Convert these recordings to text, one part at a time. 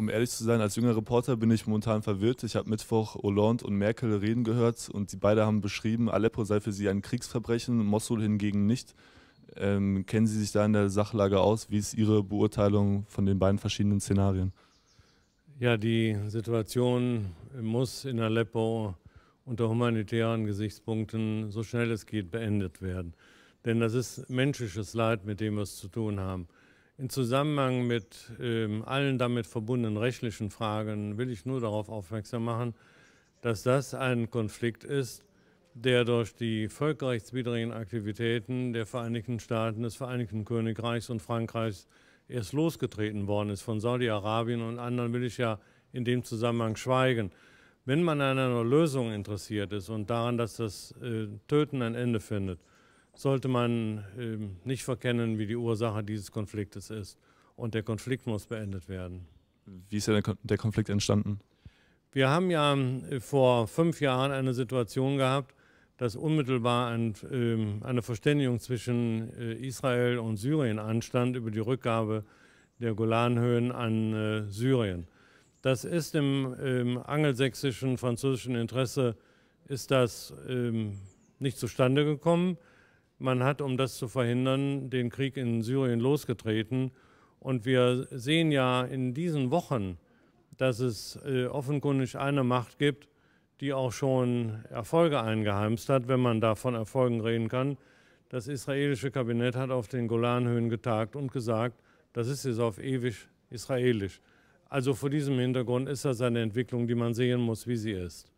um ehrlich zu sein, als junger Reporter bin ich momentan verwirrt. Ich habe Mittwoch Hollande und Merkel reden gehört und die beide haben beschrieben, Aleppo sei für sie ein Kriegsverbrechen, Mossul hingegen nicht. Ähm, kennen Sie sich da in der Sachlage aus? Wie ist Ihre Beurteilung von den beiden verschiedenen Szenarien? Ja, die Situation muss in Aleppo unter humanitären Gesichtspunkten so schnell es geht beendet werden. Denn das ist menschliches Leid, mit dem wir es zu tun haben. In Zusammenhang mit äh, allen damit verbundenen rechtlichen Fragen will ich nur darauf aufmerksam machen, dass das ein Konflikt ist, der durch die völkerrechtswidrigen Aktivitäten der Vereinigten Staaten, des Vereinigten Königreichs und Frankreichs erst losgetreten worden ist. Von Saudi-Arabien und anderen will ich ja in dem Zusammenhang schweigen. Wenn man an einer Lösung interessiert ist und daran, dass das äh, Töten ein Ende findet, sollte man ähm, nicht verkennen, wie die Ursache dieses Konfliktes ist. Und der Konflikt muss beendet werden. Wie ist der, der Konflikt entstanden? Wir haben ja äh, vor fünf Jahren eine Situation gehabt, dass unmittelbar ein, äh, eine Verständigung zwischen äh, Israel und Syrien anstand über die Rückgabe der Golanhöhen an äh, Syrien. Das ist im ähm, angelsächsischen französischen Interesse ist das ähm, nicht zustande gekommen. Man hat, um das zu verhindern, den Krieg in Syrien losgetreten. Und wir sehen ja in diesen Wochen, dass es äh, offenkundig eine Macht gibt, die auch schon Erfolge eingeheimst hat, wenn man da von Erfolgen reden kann. Das israelische Kabinett hat auf den Golanhöhen getagt und gesagt, das ist jetzt auf ewig israelisch. Also vor diesem Hintergrund ist das eine Entwicklung, die man sehen muss, wie sie ist.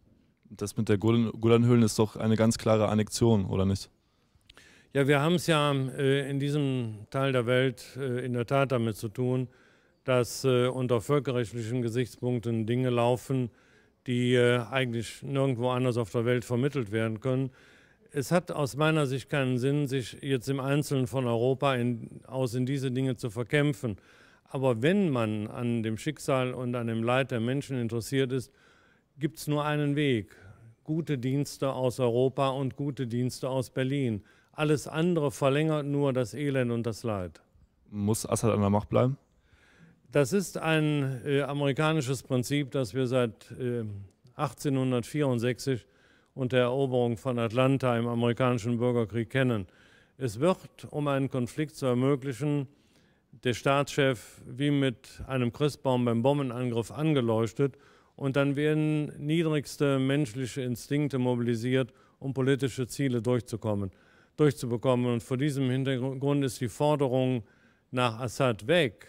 Das mit der Golanhöhlen ist doch eine ganz klare Annexion, oder nicht? Ja, wir haben es ja äh, in diesem Teil der Welt äh, in der Tat damit zu tun, dass äh, unter völkerrechtlichen Gesichtspunkten Dinge laufen, die äh, eigentlich nirgendwo anders auf der Welt vermittelt werden können. Es hat aus meiner Sicht keinen Sinn, sich jetzt im Einzelnen von Europa in, aus in diese Dinge zu verkämpfen. Aber wenn man an dem Schicksal und an dem Leid der Menschen interessiert ist, gibt es nur einen Weg gute Dienste aus Europa und gute Dienste aus Berlin. Alles andere verlängert nur das Elend und das Leid. Muss Assad an der Macht bleiben? Das ist ein äh, amerikanisches Prinzip, das wir seit äh, 1864 und der Eroberung von Atlanta im amerikanischen Bürgerkrieg kennen. Es wird, um einen Konflikt zu ermöglichen, der Staatschef wie mit einem Christbaum beim Bombenangriff angeleuchtet und dann werden niedrigste menschliche Instinkte mobilisiert, um politische Ziele durchzukommen, durchzubekommen. Und vor diesem Hintergrund ist die Forderung nach Assad weg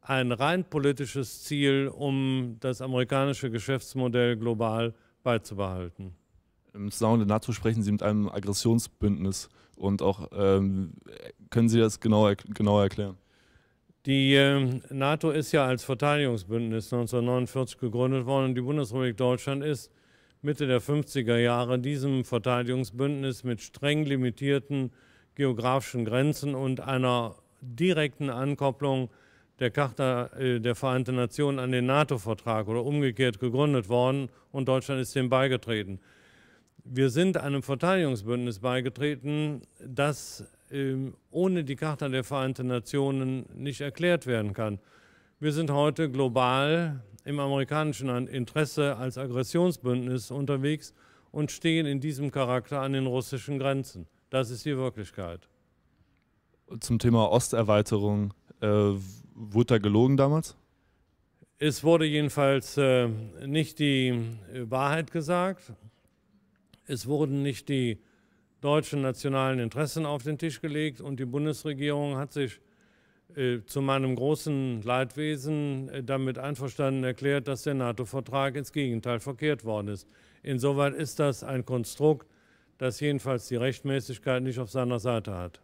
ein rein politisches Ziel, um das amerikanische Geschäftsmodell global beizubehalten. Im Zusammenhang der NATO sprechen Sie mit einem Aggressionsbündnis und auch ähm, können Sie das genau, genauer erklären? Die ähm, NATO ist ja als Verteidigungsbündnis 1949 gegründet worden und die Bundesrepublik Deutschland ist Mitte der 50er Jahre diesem Verteidigungsbündnis mit streng limitierten geografischen Grenzen und einer direkten Ankopplung der Charta äh, der Vereinten Nationen an den NATO-Vertrag oder umgekehrt gegründet worden und Deutschland ist dem beigetreten. Wir sind einem Verteidigungsbündnis beigetreten, das ähm, ohne die Charta der Vereinten Nationen nicht erklärt werden kann. Wir sind heute global im amerikanischen Interesse als Aggressionsbündnis unterwegs und stehen in diesem Charakter an den russischen Grenzen. Das ist die Wirklichkeit. Zum Thema Osterweiterung, äh, wurde da gelogen damals? Es wurde jedenfalls äh, nicht die äh, Wahrheit gesagt. Es wurden nicht die deutschen nationalen Interessen auf den Tisch gelegt und die Bundesregierung hat sich äh, zu meinem großen Leidwesen äh, damit einverstanden erklärt, dass der NATO-Vertrag ins Gegenteil verkehrt worden ist. Insoweit ist das ein Konstrukt, das jedenfalls die Rechtmäßigkeit nicht auf seiner Seite hat.